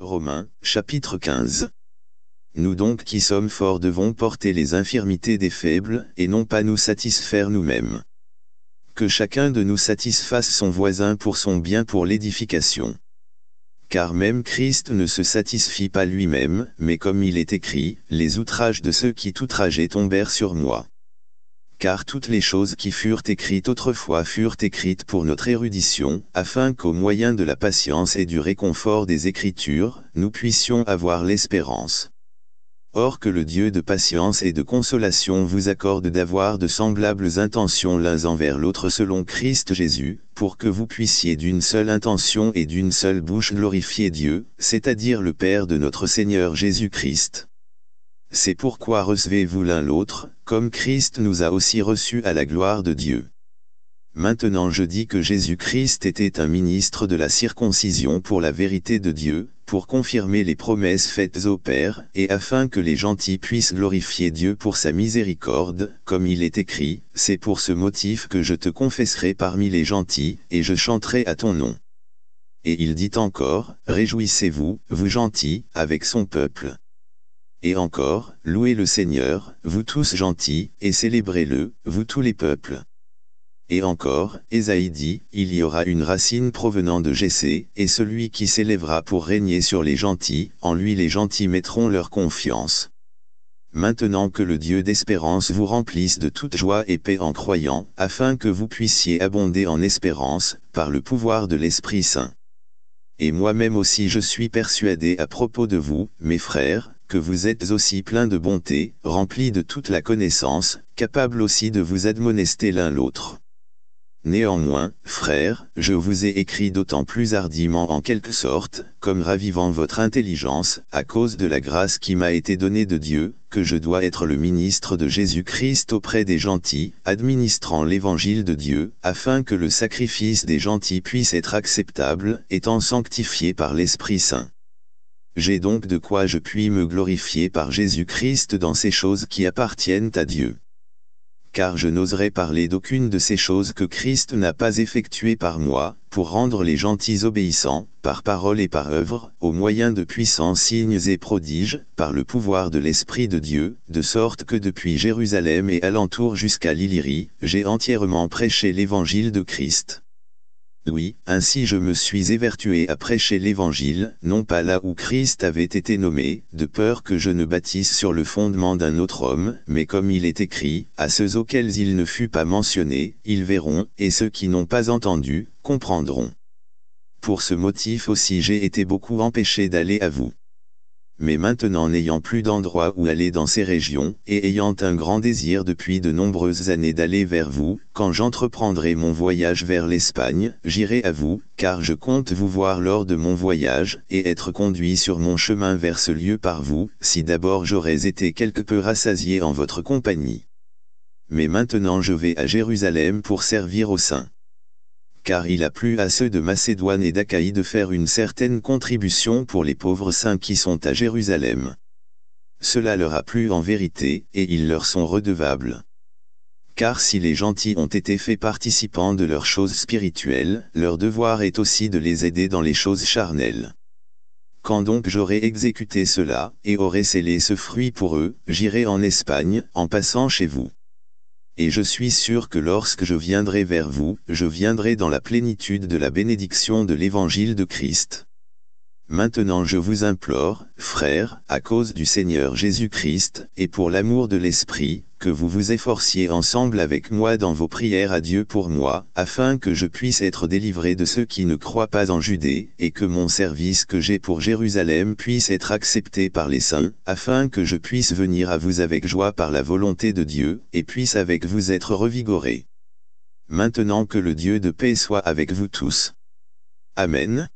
Romains, chapitre 15. Nous donc qui sommes forts devons porter les infirmités des faibles, et non pas nous satisfaire nous-mêmes. Que chacun de nous satisfasse son voisin pour son bien pour l'édification. Car même Christ ne se satisfit pas lui-même, mais comme il est écrit, les outrages de ceux qui t'outrageaient tombèrent sur moi car toutes les choses qui furent écrites autrefois furent écrites pour notre érudition, afin qu'au moyen de la patience et du réconfort des Écritures, nous puissions avoir l'espérance. Or que le Dieu de patience et de consolation vous accorde d'avoir de semblables intentions l'un envers l'autre selon Christ Jésus, pour que vous puissiez d'une seule intention et d'une seule bouche glorifier Dieu, c'est-à-dire le Père de notre Seigneur Jésus-Christ. C'est pourquoi recevez-vous l'un l'autre, comme Christ nous a aussi reçus à la gloire de Dieu. Maintenant je dis que Jésus-Christ était un ministre de la circoncision pour la vérité de Dieu, pour confirmer les promesses faites au Père, et afin que les gentils puissent glorifier Dieu pour sa miséricorde, comme il est écrit, c'est pour ce motif que je te confesserai parmi les gentils, et je chanterai à ton nom. Et il dit encore, Réjouissez-vous, vous gentils, avec son peuple et encore, louez le Seigneur, vous tous gentils, et célébrez-le, vous tous les peuples. Et encore, Esaïe dit, il y aura une racine provenant de Jessé, et celui qui s'élèvera pour régner sur les gentils, en lui les gentils mettront leur confiance. Maintenant que le Dieu d'espérance vous remplisse de toute joie et paix en croyant, afin que vous puissiez abonder en espérance, par le pouvoir de l'Esprit Saint. Et moi-même aussi je suis persuadé à propos de vous, mes frères, que vous êtes aussi plein de bonté, rempli de toute la connaissance, capable aussi de vous admonester l'un l'autre. Néanmoins, frères, je vous ai écrit d'autant plus hardiment en quelque sorte, comme ravivant votre intelligence, à cause de la grâce qui m'a été donnée de Dieu, que je dois être le ministre de Jésus-Christ auprès des gentils, administrant l'évangile de Dieu, afin que le sacrifice des gentils puisse être acceptable, étant sanctifié par l'Esprit Saint. J'ai donc de quoi je puis me glorifier par Jésus-Christ dans ces choses qui appartiennent à Dieu. Car je n'oserais parler d'aucune de ces choses que Christ n'a pas effectuées par moi, pour rendre les gentils obéissants, par parole et par œuvre, au moyen de puissants signes et prodiges, par le pouvoir de l'Esprit de Dieu, de sorte que depuis Jérusalem et alentour jusqu'à l'Illyrie, j'ai entièrement prêché l'Évangile de Christ. Oui, ainsi je me suis évertué à prêcher l'Évangile, non pas là où Christ avait été nommé, de peur que je ne bâtisse sur le fondement d'un autre homme, mais comme il est écrit, à ceux auxquels il ne fut pas mentionné, ils verront, et ceux qui n'ont pas entendu, comprendront. Pour ce motif aussi j'ai été beaucoup empêché d'aller à vous mais maintenant n'ayant plus d'endroit où aller dans ces régions, et ayant un grand désir depuis de nombreuses années d'aller vers vous, quand j'entreprendrai mon voyage vers l'Espagne, j'irai à vous, car je compte vous voir lors de mon voyage, et être conduit sur mon chemin vers ce lieu par vous, si d'abord j'aurais été quelque peu rassasié en votre compagnie. Mais maintenant je vais à Jérusalem pour servir au saints car il a plu à ceux de Macédoine et d'Achaïe de faire une certaine contribution pour les pauvres saints qui sont à Jérusalem. Cela leur a plu en vérité, et ils leur sont redevables. Car si les gentils ont été faits participants de leurs choses spirituelles, leur devoir est aussi de les aider dans les choses charnelles. Quand donc j'aurai exécuté cela, et aurai scellé ce fruit pour eux, j'irai en Espagne, en passant chez vous et je suis sûr que lorsque je viendrai vers vous, je viendrai dans la plénitude de la bénédiction de l'évangile de Christ. Maintenant je vous implore, frères, à cause du Seigneur Jésus-Christ, et pour l'amour de l'Esprit, que vous vous efforciez ensemble avec moi dans vos prières à Dieu pour moi, afin que je puisse être délivré de ceux qui ne croient pas en Judée, et que mon service que j'ai pour Jérusalem puisse être accepté par les saints, afin que je puisse venir à vous avec joie par la volonté de Dieu, et puisse avec vous être revigoré. Maintenant que le Dieu de paix soit avec vous tous. Amen.